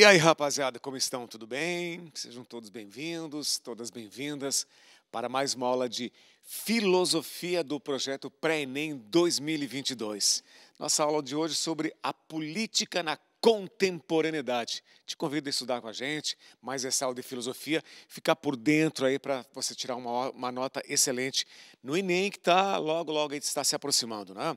E aí, rapaziada, como estão? Tudo bem? Sejam todos bem-vindos, todas bem-vindas para mais uma aula de filosofia do projeto Pré-ENEM 2022. Nossa aula de hoje é sobre a política na contemporaneidade. Te convido a estudar com a gente, mais essa aula de filosofia, ficar por dentro aí para você tirar uma, uma, nota excelente no Enem, que está logo, logo está se aproximando, né?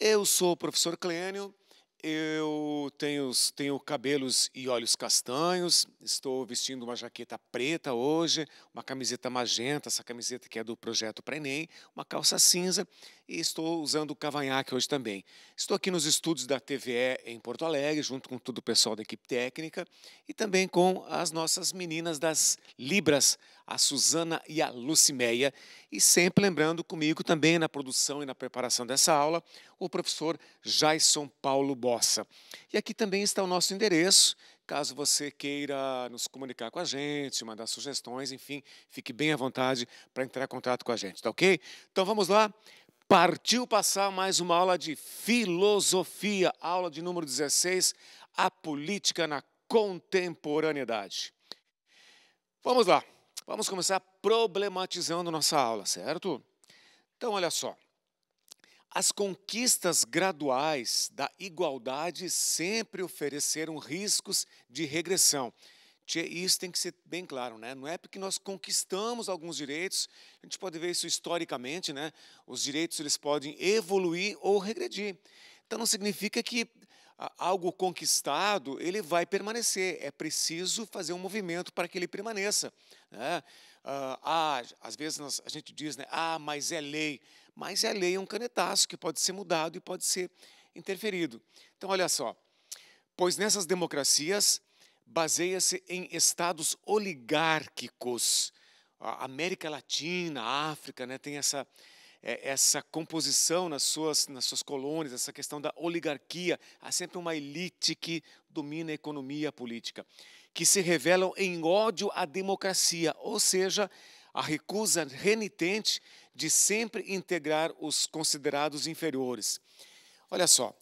Eu sou o professor Clênio, eu tenho, tenho cabelos e olhos castanhos, estou vestindo uma jaqueta preta hoje, uma camiseta magenta, essa camiseta que é do projeto para Enem, uma calça cinza e estou usando o cavanhaque hoje também. Estou aqui nos estúdios da TVE em Porto Alegre, junto com todo o pessoal da equipe técnica e também com as nossas meninas das Libras, a Suzana e a Lucimeia. E sempre lembrando comigo também na produção e na preparação dessa aula, o professor Jaison Paulo Borges. E aqui também está o nosso endereço, caso você queira nos comunicar com a gente, mandar sugestões, enfim, fique bem à vontade para entrar em contato com a gente, tá ok? Então vamos lá. Partiu passar mais uma aula de filosofia, aula de número 16, a política na contemporaneidade. Vamos lá, vamos começar problematizando nossa aula, certo? Então, olha só. As conquistas graduais da igualdade sempre ofereceram riscos de regressão. Isso tem que ser bem claro, né? Não é porque nós conquistamos alguns direitos, a gente pode ver isso historicamente, né? Os direitos eles podem evoluir ou regredir. Então não significa que ah, algo conquistado ele vai permanecer. É preciso fazer um movimento para que ele permaneça. Né? Ah, ah às vezes a gente diz, né? Ah, mas é lei. Mas é a lei é um canetaço que pode ser mudado e pode ser interferido. Então, olha só. Pois nessas democracias baseia-se em estados oligárquicos. A América Latina, a África, né, tem essa, é, essa composição nas suas, nas suas colônias, essa questão da oligarquia. Há sempre uma elite que domina a economia e a política, que se revelam em ódio à democracia, ou seja, a recusa renitente de sempre integrar os considerados inferiores. Olha só,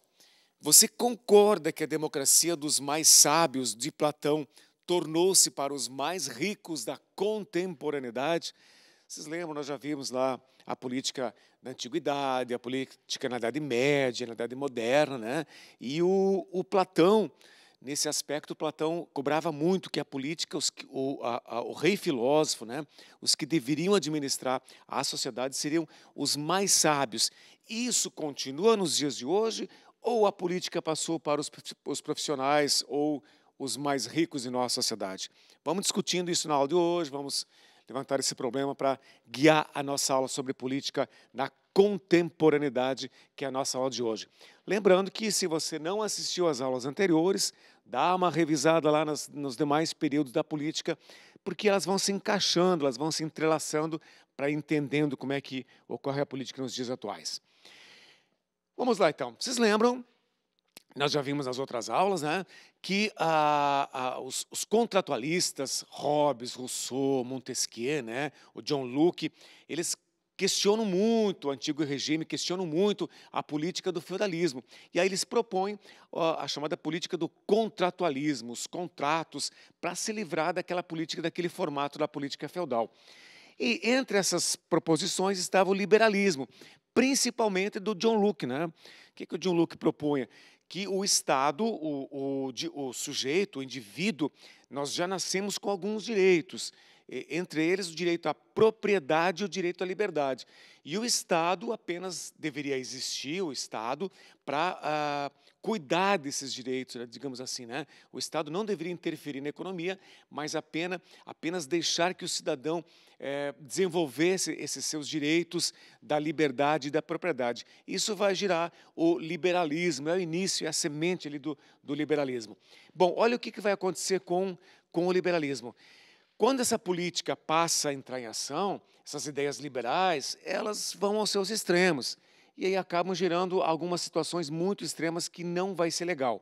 você concorda que a democracia dos mais sábios de Platão tornou-se para os mais ricos da contemporaneidade? Vocês lembram, nós já vimos lá a política da antiguidade, a política na Idade Média, na Idade Moderna, né? E o, o Platão Nesse aspecto, Platão cobrava muito que a política, os, o, a, a, o, rei filósofo, né, os que deveriam administrar a sociedade seriam os mais sábios. Isso continua nos dias de hoje ou a política passou para os, os profissionais ou os mais ricos de nossa sociedade? Vamos discutindo isso na aula de hoje, vamos levantar esse problema para guiar a nossa aula sobre política na contemporaneidade, que é a nossa aula de hoje. Lembrando que, se você não assistiu às aulas anteriores, dá uma revisada lá nos demais períodos da política, porque elas vão se encaixando, elas vão se entrelaçando para entendendo como é que ocorre a política nos dias atuais. Vamos lá, então. Vocês lembram nós já vimos nas outras aulas, né, que ah, ah, os, os, contratualistas, Hobbes, Rousseau, Montesquieu, né, o John Locke, eles questionam muito o antigo regime, questionam muito a política do feudalismo. E aí eles propõem a chamada política do contratualismo, os contratos, para se livrar daquela política, daquele formato da política feudal. E entre essas proposições estava o liberalismo, principalmente do John Locke. Né? O que, que o John Locke propunha? que o Estado, o, o, o, sujeito, o indivíduo, nós já nascemos com alguns direitos entre eles o direito à propriedade e o direito à liberdade. E o Estado apenas deveria existir, o Estado, para ah, cuidar desses direitos, né, digamos assim. Né? O Estado não deveria interferir na economia, mas apenas, apenas deixar que o cidadão eh, desenvolvesse esses seus direitos da liberdade e da propriedade. Isso vai girar o liberalismo, é o início, é a semente ali do, do liberalismo. Bom, olha o que, que vai acontecer com, com o liberalismo. Quando essa política passa a entrar em ação, essas ideias liberais, elas vão aos seus extremos. E aí acabam gerando algumas situações muito extremas que não vai ser legal.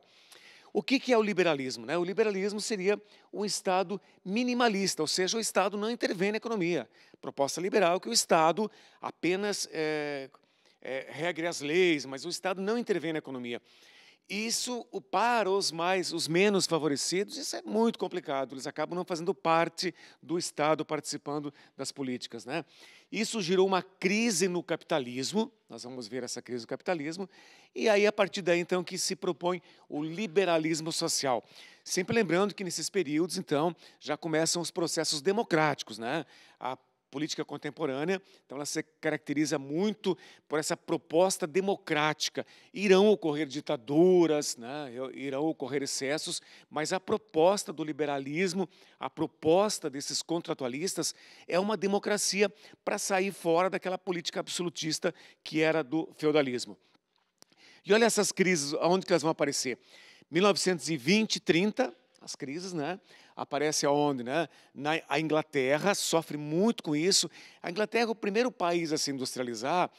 O que, é o liberalismo? Né? O liberalismo seria um Estado minimalista, ou seja, o Estado não intervém na economia. Proposta liberal que o Estado apenas é, eh, é, eh, regre as leis, mas o Estado não intervém na economia. Isso para os mais, os menos favorecidos, isso é muito complicado. Eles acabam não fazendo parte do Estado participando das políticas, né? Isso gerou uma crise no capitalismo. Nós vamos ver essa crise do capitalismo. E aí a partir daí então que se propõe o liberalismo social. Sempre lembrando que nesses períodos então já começam os processos democráticos, né? A política contemporânea, então ela se caracteriza muito por essa proposta democrática. Irão ocorrer ditaduras, né? irão ocorrer excessos, mas a proposta do liberalismo, a proposta desses contratualistas é uma democracia para sair fora daquela política absolutista que era do feudalismo. E olha essas crises, aonde que elas vão aparecer? 1920, 30, as crises, né? Aparece aonde, né? Na, a Inglaterra sofre muito com isso. A Inglaterra é o primeiro país a se industrializar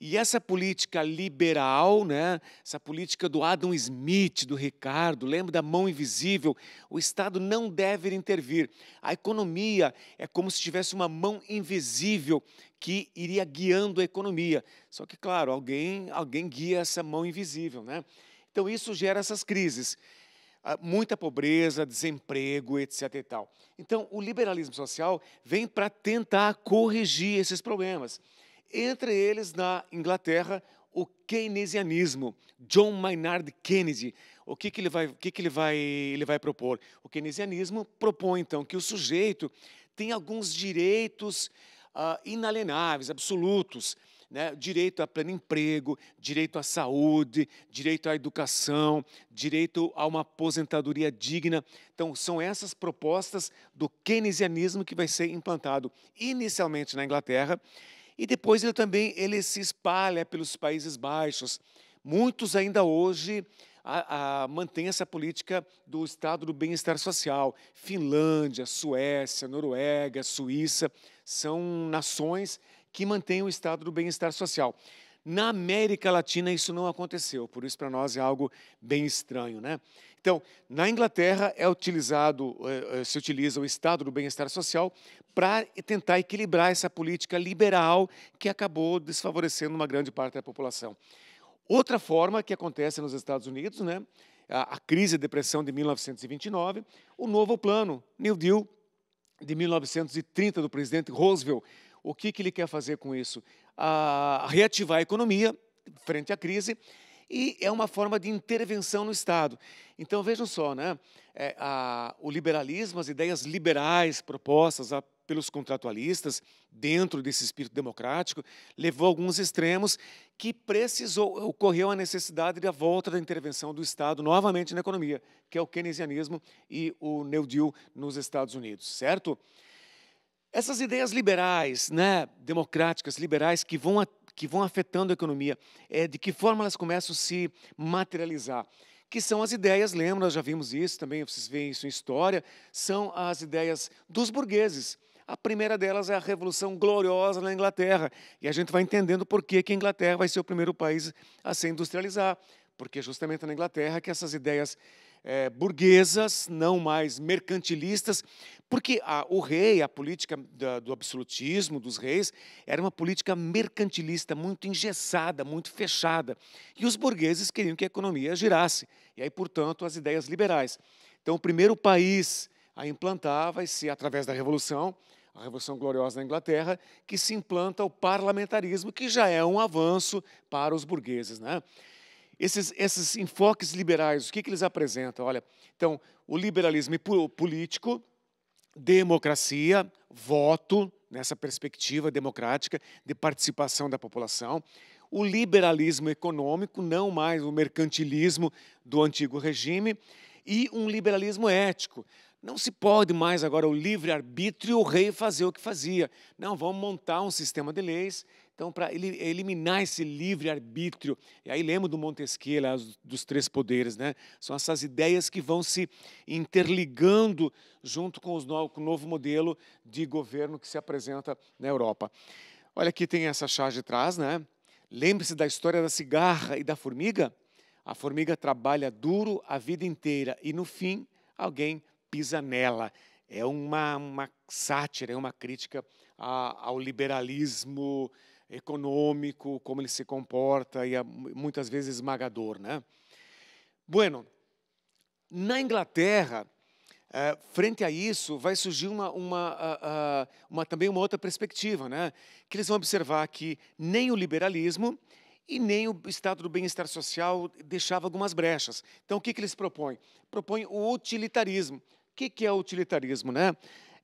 e essa política liberal, né? Essa política do Adam Smith, do Ricardo, lembra da mão invisível? O Estado não deve intervir. A economia é como se tivesse uma mão invisível que iria guiando a economia. Só que, claro, alguém, alguém guia essa mão invisível, né? Então isso gera essas crises muita pobreza, desemprego, etc. E tal. Então, o liberalismo social vem para tentar corrigir esses problemas. Entre eles, na Inglaterra, o keynesianismo, John Maynard Keynes. O que, que, ele, vai, que, que ele, vai, ele vai propor? O keynesianismo propõe, então, que o sujeito tem alguns direitos ah, inalienáveis, absolutos, né, direito a pleno emprego, direito à saúde, direito à educação, direito a uma aposentadoria digna. Então, são essas propostas do keynesianismo que vai ser implantado inicialmente na Inglaterra e depois ele também ele se espalha pelos Países Baixos. Muitos ainda hoje a, a, mantém essa política do estado do bem-estar social. Finlândia, Suécia, Noruega, Suíça são nações que mantém o estado do bem-estar social. Na América Latina isso não aconteceu, por isso para nós é algo bem estranho, né? Então, na Inglaterra é utilizado, eh, eh, se utiliza o estado do bem-estar social para tentar equilibrar essa política liberal que acabou desfavorecendo uma grande parte da população. Outra forma que acontece nos Estados Unidos, né? A crise da depressão de 1929, o novo plano New Deal de 1930 do presidente Roosevelt o que, que ele quer fazer com isso? A reativar a economia frente à crise e é uma forma de intervenção no Estado. Então vejam só, né? É, a, o liberalismo, as ideias liberais propostas a, pelos contratualistas dentro desse espírito democrático levou a alguns extremos que precisou ocorreu a necessidade da volta da intervenção do Estado novamente na economia, que é o keynesianismo e o New Deal nos Estados Unidos, certo? Essas ideias liberais, né, democráticas, liberais, que vão, que vão afetando a economia, é, de que forma elas começam a se materializar? que são as ideias, lembra, nós já vimos isso também, vocês veem isso em história, são as ideias dos burgueses. A primeira delas é a Revolução Gloriosa na Inglaterra. E a gente vai entendendo por que, que a Inglaterra vai ser o primeiro país a se industrializar. Porque é justamente na Inglaterra que essas ideias é, burguesas, não mais mercantilistas, porque a, o rei, a política da, do absolutismo dos reis, era uma política mercantilista, muito engessada, muito fechada. E os burgueses queriam que a economia girasse, e aí, portanto, as ideias liberais. Então, o primeiro país a implantar vai ser através da Revolução, a Revolução Gloriosa na Inglaterra, que se implanta o parlamentarismo, que já é um avanço para os burgueses. Né? Esses, esses enfoques liberais, o que, que eles apresentam? Olha, então, o liberalismo político, democracia, voto, nessa perspectiva democrática de participação da população, o liberalismo econômico, não mais o mercantilismo do antigo regime, e um liberalismo ético. Não se pode mais agora o livre-arbítrio o rei fazer o que fazia. Não, vamos montar um sistema de leis então, para eliminar esse livre-arbítrio, e aí lembro do Montesquieu, lá, dos três poderes, né? São essas ideias que vão se interligando junto com, os no, com o novo modelo de governo que se apresenta na Europa. Olha, aqui tem essa chave de trás, né? Lembre-se da história da cigarra e da formiga. A formiga trabalha duro a vida inteira e, no fim, alguém pisa nela. É uma, uma sátira, é uma crítica a, ao liberalismo econômico, como ele se comporta e é muitas vezes esmagador, né? Bueno, na Inglaterra, eh, frente a isso, vai surgir uma, uma, ah, ah, uma, também uma outra perspectiva, né? que eles vão observar que nem o liberalismo e nem o estado do bem-estar social deixava algumas brechas. Então, o que, que eles propõem? Propõem o utilitarismo. O que, que é o utilitarismo? Né?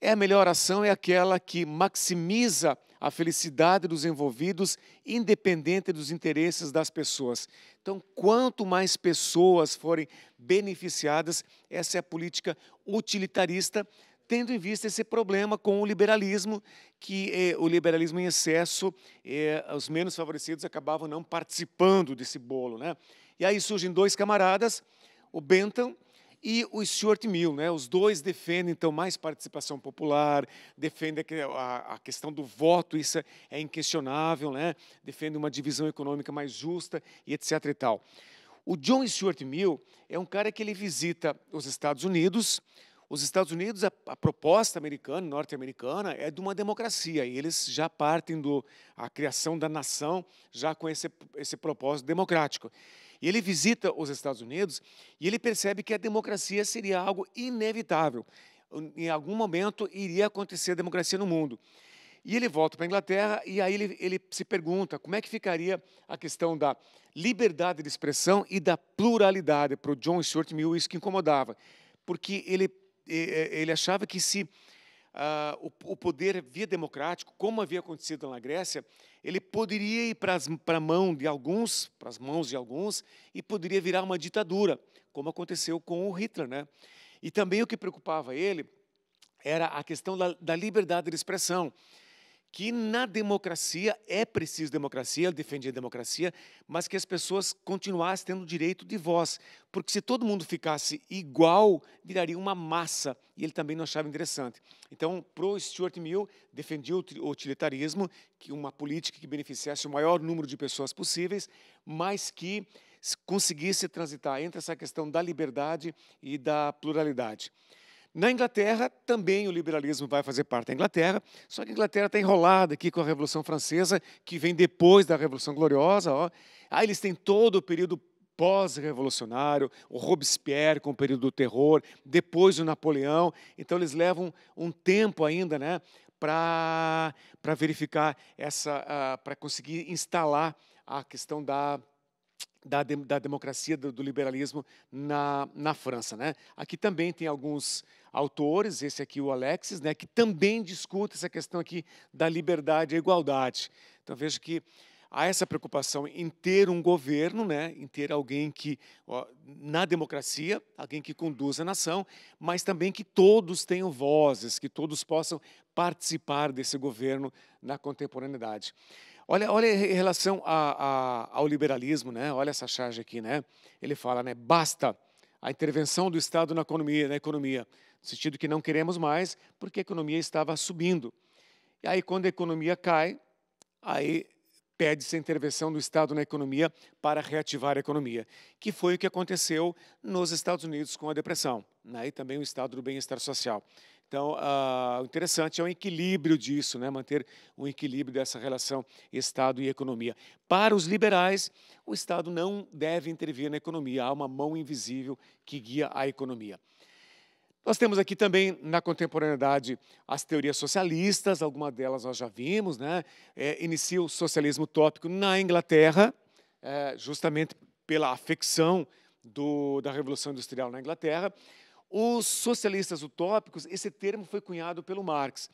É a melhor ação, é aquela que maximiza a felicidade dos envolvidos, independente dos interesses das pessoas. Então, quanto mais pessoas forem beneficiadas, essa é a política utilitarista, tendo em vista esse problema com o liberalismo, que eh, o liberalismo em excesso, eh, os menos favorecidos acabavam não participando desse bolo. Né? E aí surgem dois camaradas, o Bentham e o Stuart Mill. Né? Os dois defendem, então, mais participação popular, defendem a, a questão do voto, isso é, inquestionável, né? defendem uma divisão econômica mais justa e etc. E tal. O John Stuart Mill é um cara que ele visita os Estados Unidos. Os Estados Unidos, a, a proposta americana, norte-americana, é de uma democracia, e eles já partem da criação da nação já com esse, esse propósito democrático. E ele visita os Estados Unidos e ele percebe que a democracia seria algo inevitável. Em algum momento iria acontecer a democracia no mundo. E ele volta para a Inglaterra e aí ele, ele se pergunta como é que ficaria a questão da liberdade de expressão e da pluralidade para o John Stuart Mill, isso que incomodava, porque ele, ele achava que se ah, o, o, poder via democrático, como havia acontecido na Grécia, ele poderia ir para a mão de alguns, para as mãos de alguns, e poderia virar uma ditadura, como aconteceu com o Hitler, né? E também o que preocupava ele era a questão da, da liberdade de expressão que na democracia é preciso democracia, ele defendia a democracia, mas que as pessoas continuassem tendo direito de voz, porque se todo mundo ficasse igual, viraria uma massa, e ele também não achava interessante. Então, pro Stuart Mill, defendia o utilitarismo, que uma política que beneficiasse o maior número de pessoas possíveis, mas que conseguisse transitar entre essa questão da liberdade e da pluralidade. Na Inglaterra, também o liberalismo vai fazer parte da Inglaterra, só que a Inglaterra está enrolada aqui com a Revolução Francesa, que vem depois da Revolução Gloriosa. Ó. Aí ah, eles têm todo o período pós-revolucionário, o Robespierre com o período do terror, depois o Napoleão. Então, eles levam um tempo ainda né, para verificar essa, uh, para conseguir instalar a questão da da, da, democracia, do, do liberalismo na, na França. Né? Aqui também tem alguns, autores, esse aqui o Alexis, né, que também discute essa questão aqui da liberdade e igualdade. Então veja que há essa preocupação em ter um governo, né, em ter alguém que, ó, na democracia, alguém que conduza a nação, mas também que todos tenham vozes, que todos possam participar desse governo na contemporaneidade. Olha, olha em relação a, a, ao liberalismo, né, olha essa charge aqui, né, ele fala, né, basta a intervenção do Estado na economia, na economia no sentido que não queremos mais, porque a economia estava subindo. E aí, quando a economia cai, aí pede-se a intervenção do Estado na economia para reativar a economia, que foi o que aconteceu nos Estados Unidos com a depressão, né? e também o Estado do bem-estar social. Então, ah, o uh, interessante é o equilíbrio disso, né? manter um equilíbrio dessa relação Estado e economia. Para os liberais, o Estado não deve intervir na economia, há uma mão invisível que guia a economia. Nós temos aqui também na contemporaneidade as teorias socialistas, algumas delas nós já vimos, né? É, inicia o socialismo utópico na Inglaterra, é, justamente pela afecção do, da Revolução Industrial na Inglaterra. Os socialistas utópicos, esse termo foi cunhado pelo Marx.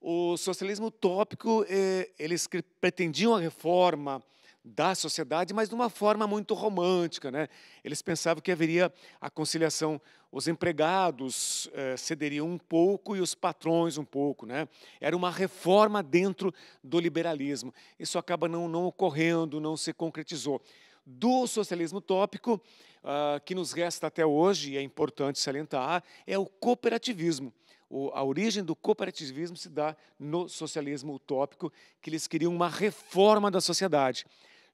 O socialismo utópico, é, eles pretendiam a reforma da sociedade, mas de uma forma muito romântica. Né? Eles pensavam que haveria a conciliação, os empregados eh, cederiam um pouco e os patrões um pouco. Né? Era uma reforma dentro do liberalismo. Isso acaba não, não ocorrendo, não se concretizou. Do socialismo tópico, ah, que nos resta até hoje, e é importante salientar, é o cooperativismo a origem do cooperativismo se dá no socialismo utópico, que eles queriam uma reforma da sociedade.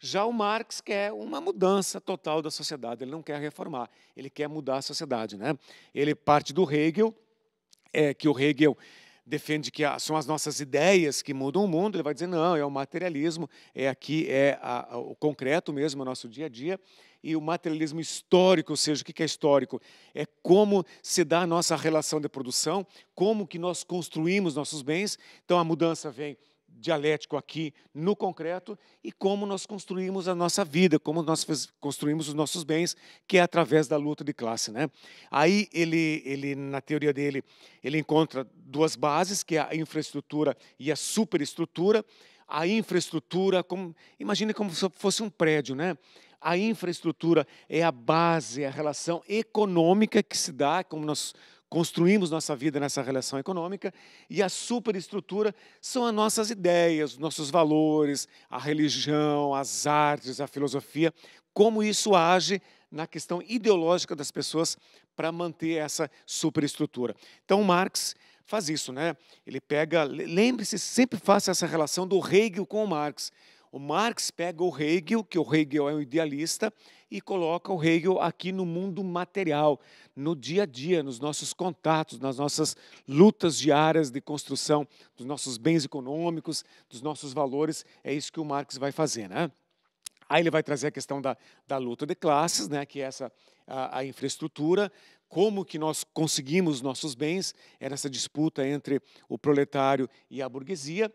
Já o Marx quer uma mudança total da sociedade, ele não quer reformar, ele quer mudar a sociedade. Né? Ele parte do Hegel, é, que o Hegel defende que são as nossas ideias que mudam o mundo, ele vai dizer, não, é o materialismo, é aqui, é a, a, o concreto mesmo, é o nosso dia a dia, e o materialismo histórico, ou seja, o que é histórico? É como se dá a nossa relação de produção, como que nós construímos nossos bens, então a mudança vem dialético aqui no concreto e como nós construímos a nossa vida, como nós construímos os nossos bens, que é através da luta de classe, né? Aí ele ele na teoria dele, ele encontra duas bases, que é a infraestrutura e a superestrutura. A infraestrutura, como imagine como se fosse um prédio, né? A infraestrutura é a base, a relação econômica que se dá, como nós construímos nossa vida nessa relação econômica e a superestrutura são as nossas ideias, nossos valores, a religião, as artes, a filosofia, como isso age na questão ideológica das pessoas para manter essa superestrutura. Então Marx faz isso, né? Ele pega, lembre-se, sempre faça essa relação do Hegel com o Marx. O Marx pega o Hegel, que o Hegel é um idealista, e coloca o Hegel aqui no mundo material, no dia a dia, nos nossos contatos, nas nossas lutas diárias de construção dos nossos bens econômicos, dos nossos valores. É isso que o Marx vai fazer, né? Aí ele vai trazer a questão da, da luta de classes, né, que é essa a, a infraestrutura, como que nós conseguimos nossos bens, era essa disputa entre o proletário e a burguesia.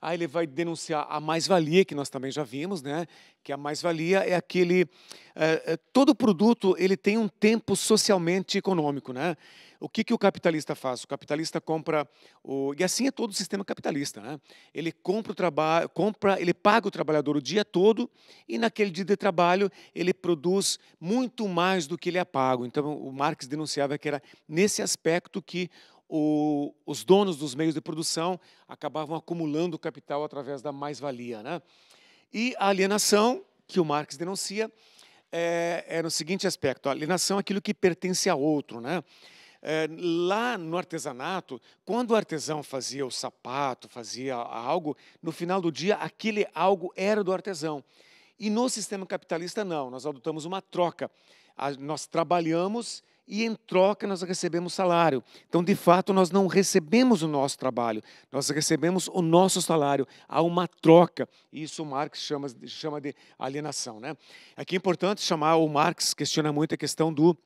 Aí ah, ele vai denunciar a mais-valia, que nós também já vimos, né? que a mais-valia é aquele... É, todo produto ele tem um tempo socialmente econômico. Né? O que, que o capitalista faz? O capitalista compra... O, e assim é todo o sistema capitalista. Né? Ele compra o trabalho, compra, ele paga o trabalhador o dia todo e naquele dia de trabalho ele produz muito mais do que ele é pago. Então, o Marx denunciava que era nesse aspecto que o, os donos dos meios de produção acabavam acumulando capital através da mais-valia. Né? E a alienação, que o Marx denuncia, é, é no seguinte aspecto: a alienação é aquilo que pertence a outro. Né? É, lá no artesanato, quando o artesão fazia o sapato, fazia algo, no final do dia aquele algo era do artesão. E no sistema capitalista, não, nós adotamos uma troca. A, nós trabalhamos e em troca nós recebemos salário. Então, de fato, nós não recebemos o nosso trabalho, nós recebemos o nosso salário. Há uma troca. Isso Marx chama, chama de alienação. Né? Aqui é importante chamar, o Marx questiona muito a questão do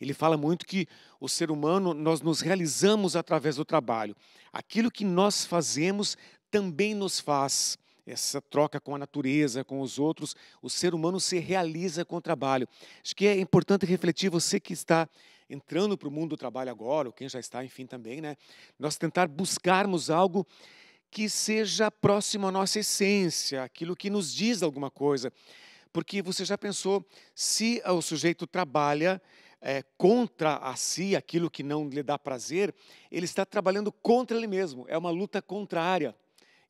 ele fala muito que o ser humano, nós nos realizamos através do trabalho. Aquilo que nós fazemos também nos faz essa troca com a natureza, com os outros, o ser humano se realiza com o trabalho. Acho que é importante refletir, você que está entrando para o mundo do trabalho agora, ou quem já está, enfim, também, né? Nós tentar buscarmos algo que seja próximo à nossa essência, aquilo que nos diz alguma coisa. Porque você já pensou, se o sujeito trabalha é, contra a si, aquilo que não lhe dá prazer, ele está trabalhando contra ele mesmo, é uma luta contrária.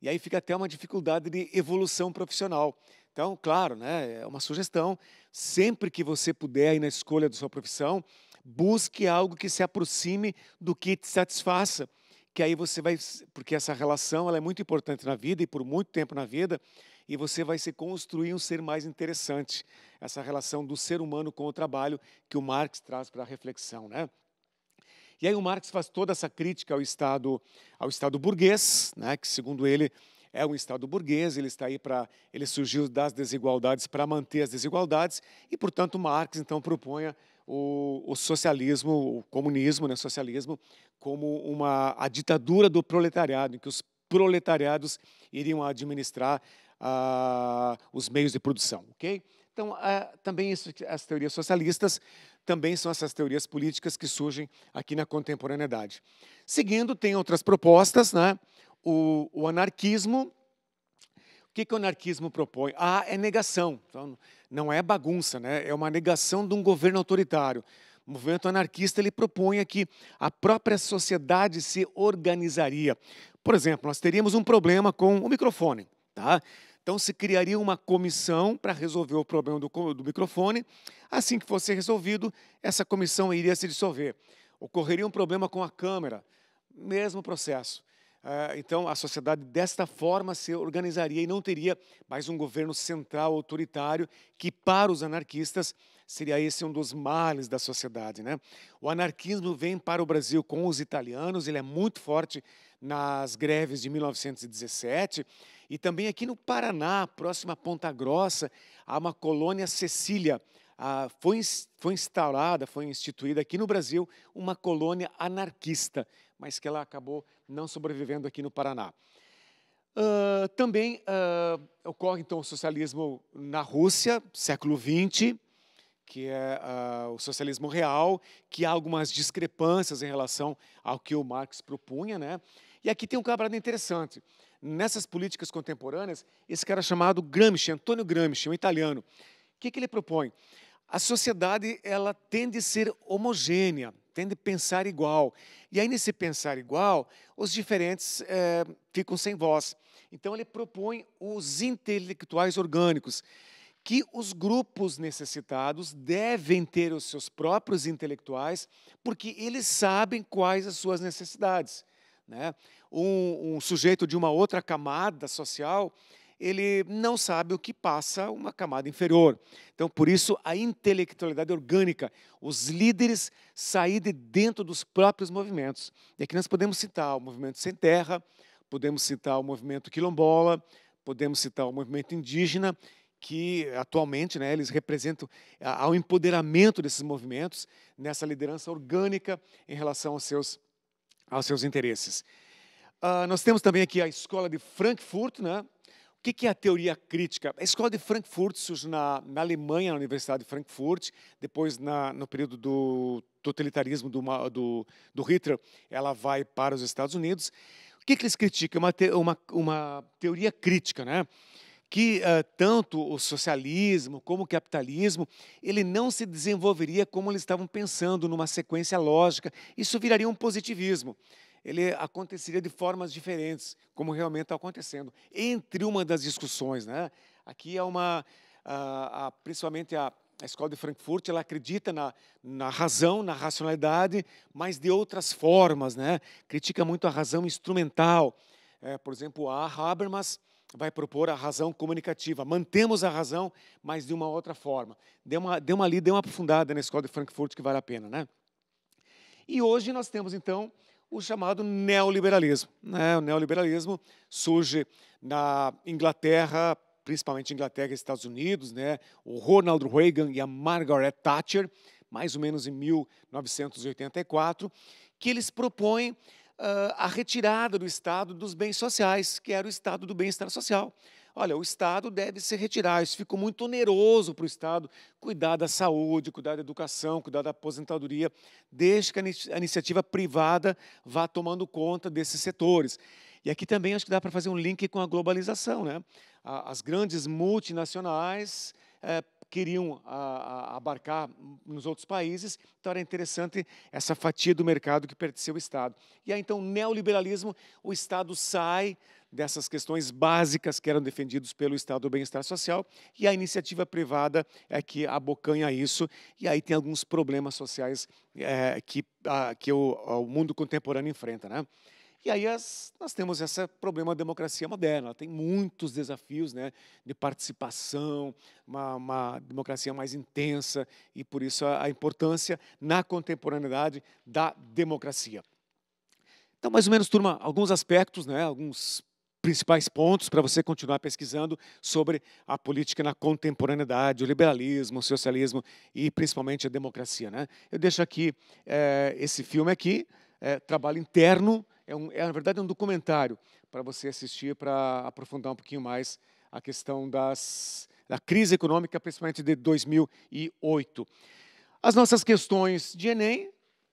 E aí fica até uma dificuldade de evolução profissional. Então, claro, né, é uma sugestão. Sempre que você puder aí na escolha da sua profissão, busque algo que se aproxime do que te satisfaça. Que aí você vai. Porque essa relação ela é muito importante na vida e por muito tempo na vida e você vai se construir um ser mais interessante. Essa relação do ser humano com o trabalho que o Marx traz para a reflexão, né? E aí o Marx faz toda essa crítica ao Estado, ao Estado burguês, né, que segundo ele é um Estado burguês, ele está aí para ele surgiu das desigualdades para manter as desigualdades e, portanto, Marx então propunha o, o, socialismo, o comunismo, né, socialismo como uma a ditadura do proletariado, em que os proletariados iriam administrar ah, os meios de produção, ok? Então, é, também isso, as teorias socialistas também são essas teorias políticas que surgem aqui na contemporaneidade. Seguindo, tem outras propostas, né? o, o anarquismo. O que, que o anarquismo propõe? A ah, é negação, então, não é bagunça, né? é uma negação de um governo autoritário. O movimento anarquista ele propõe é que a própria sociedade se organizaria. Por exemplo, nós teríamos um problema com o microfone. Tá? Então se criaria uma comissão para resolver o problema do, do microfone. Assim que fosse resolvido, essa comissão iria se dissolver. Ocorreria um problema com a Câmara, mesmo processo. Ah, então, a sociedade desta forma se organizaria e não teria mais um governo central autoritário, que para os anarquistas seria esse um dos males da sociedade. Né? O anarquismo vem para o Brasil com os italianos, ele é muito forte nas greves de 1917. E também aqui no Paraná, próxima a Ponta Grossa, há uma colônia Cecília. Ah, foi, foi instaurada, foi instituída aqui no Brasil uma colônia anarquista, mas que ela acabou não sobrevivendo aqui no Paraná. Uh, também uh, ocorre então o socialismo na Rússia, século XX, que é uh, o socialismo real, que há algumas discrepâncias em relação ao que o Marx propunha, né? E aqui tem um camarada interessante nessas políticas contemporâneas, esse cara chamado Gramsci, Antônio Gramsci, um italiano, o que, que ele propõe? A sociedade ela tende a ser homogênea, tende a pensar igual. E aí, nesse pensar igual, os diferentes é, ficam sem voz. Então, ele propõe os intelectuais orgânicos, que os grupos necessitados devem ter os seus próprios intelectuais, porque eles sabem quais as suas necessidades. Né? Um, um sujeito de uma outra camada social, ele não sabe o que passa uma camada inferior. Então, por isso, a intelectualidade orgânica, os líderes sair de dentro dos próprios movimentos. E aqui nós podemos citar o movimento Sem Terra, podemos citar o movimento quilombola, podemos citar o movimento indígena, que atualmente né, eles representam eh, ao empoderamento desses movimentos, nessa liderança orgânica em relação aos seus aos seus interesses. Uh, nós temos também aqui a escola de Frankfurt, né? O que, é a teoria crítica? A escola de Frankfurt surge na, na Alemanha, na Universidade de Frankfurt, depois na, no período do totalitarismo do, do, do, Hitler, ela vai para os Estados Unidos. O que, que eles criticam? É uma, te, uma, uma teoria crítica, né? que uh, tanto o socialismo como o capitalismo, ele não se desenvolveria como eles estavam pensando, numa sequência lógica. Isso viraria um positivismo. Ele aconteceria de formas diferentes, como realmente está acontecendo. Entre uma das discussões, né? aqui é uma, uh, principalmente a, a escola de Frankfurt, ela acredita na, na razão, na racionalidade, mas de outras formas, né? critica muito a razão instrumental. É, por exemplo, a Habermas, vai propor a razão comunicativa. Mantemos a razão, mas de uma outra forma. Dê uma, dê uma lida, dê uma aprofundada na escola de Frankfurt que vale a pena, né? E hoje nós temos, então, o chamado neoliberalismo. Né? O neoliberalismo surge na Inglaterra, principalmente Inglaterra e Estados Unidos, né? o Ronald Reagan e a Margaret Thatcher, mais ou menos em 1984, que eles propõem ah, a retirada do Estado dos bens sociais, que era o Estado do bem-estar social. Olha, o Estado deve se retirar, isso ficou muito oneroso para o Estado cuidar da saúde, cuidar da educação, cuidar da aposentadoria, desde que a iniciativa privada vá tomando conta desses setores. E aqui também acho que dá para fazer um link com a globalização. Né? As grandes multinacionais é, queriam ah, ah, abarcar nos outros países, então era interessante essa fatia do mercado que pertenceu ao Estado. E aí, então, neoliberalismo, o Estado sai dessas questões básicas que eram defendidos pelo Estado do Bem-Estar Social e a iniciativa privada é que abocanha isso e aí tem alguns problemas sociais é, que, a, ah, que o, o mundo contemporâneo enfrenta, né? E aí as, nós temos esse problema da democracia moderna. Ela tem muitos desafios né, de participação, uma, uma democracia mais intensa, e por isso a, a importância na contemporaneidade da democracia. Então, mais ou menos, turma, alguns aspectos, né, alguns principais pontos para você continuar pesquisando sobre a política na contemporaneidade, o liberalismo, o socialismo e principalmente a democracia. Né? Eu deixo aqui é, esse filme aqui, é, trabalho interno é, um, é na verdade, é um documentário para você assistir, para aprofundar um pouquinho mais a questão das, da crise econômica, principalmente de 2008. As nossas questões de Enem,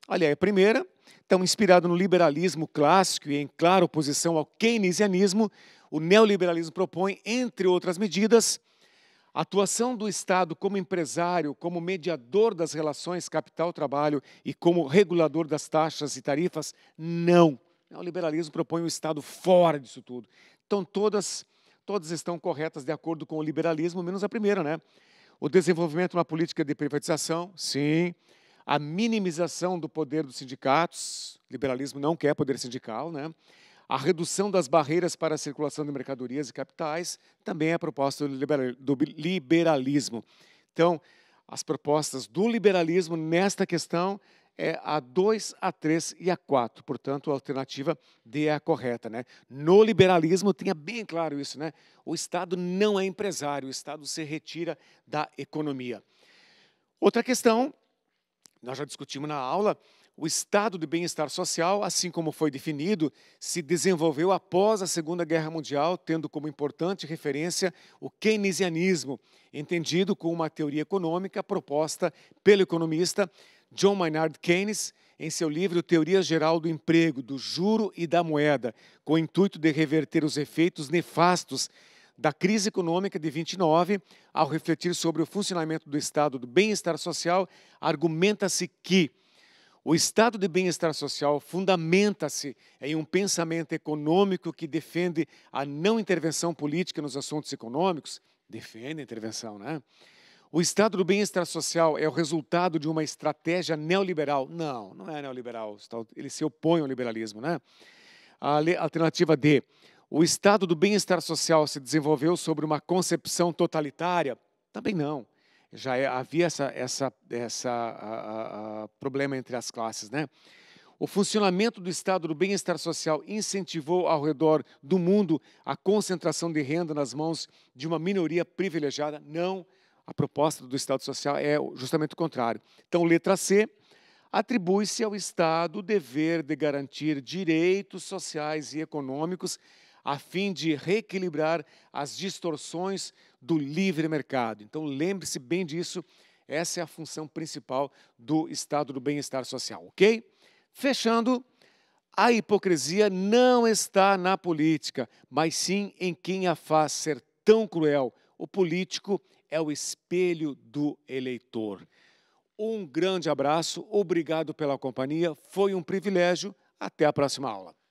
aliás, a primeira, estão inspiradas no liberalismo clássico e em clara oposição ao keynesianismo. O neoliberalismo propõe, entre outras medidas, a atuação do Estado como empresário, como mediador das relações capital-trabalho e como regulador das taxas e tarifas, não é o liberalismo propõe um Estado fora disso tudo. Então, todas, todas estão corretas de acordo com o liberalismo, menos a primeira, né? O desenvolvimento de uma política de privatização, sim. A minimização do poder dos sindicatos, o liberalismo não quer poder sindical, né? A redução das barreiras para a circulação de mercadorias e capitais também é a proposta do liberalismo. Então, as propostas do liberalismo nesta questão é a 2, a 3 e a 4. Portanto, a alternativa D é a correta. Né? No liberalismo, tenha bem claro isso, né? o Estado não é empresário, o Estado se retira da economia. Outra questão, nós já discutimos na aula, o estado de bem-estar social, assim como foi definido, se desenvolveu após a Segunda Guerra Mundial, tendo como importante referência o keynesianismo, entendido como uma teoria econômica proposta pelo economista John Maynard Keynes, em seu livro Teoria Geral do Emprego, do Juro e da Moeda, com o intuito de reverter os efeitos nefastos da crise econômica de 29, ao refletir sobre o funcionamento do estado do bem-estar social, argumenta-se que o estado de bem-estar social fundamenta-se em um pensamento econômico que defende a não intervenção política nos assuntos econômicos, defende a intervenção, né? o estado do bem-estar social é o resultado de uma estratégia neoliberal. Não, não é neoliberal. Ele se opõe ao liberalismo. Né? A alternativa D. O estado do bem-estar social se desenvolveu sobre uma concepção totalitária? Também não. Já é, havia essa, essa, essa problema entre as classes. Né? O funcionamento do estado do bem-estar social incentivou ao redor do mundo a concentração de renda nas mãos de uma minoria privilegiada? Não a proposta do Estado Social é justamente o contrário. Então, letra C, atribui-se ao Estado o dever de garantir direitos sociais e econômicos a fim de reequilibrar as distorções do livre mercado. Então, lembre-se bem disso, essa é a função principal do Estado do bem-estar social, ok? Fechando, a hipocrisia não está na política, mas sim em quem a faz ser tão cruel, o político é o espelho do eleitor. Um grande abraço, obrigado pela companhia, foi um privilégio. Até a próxima aula.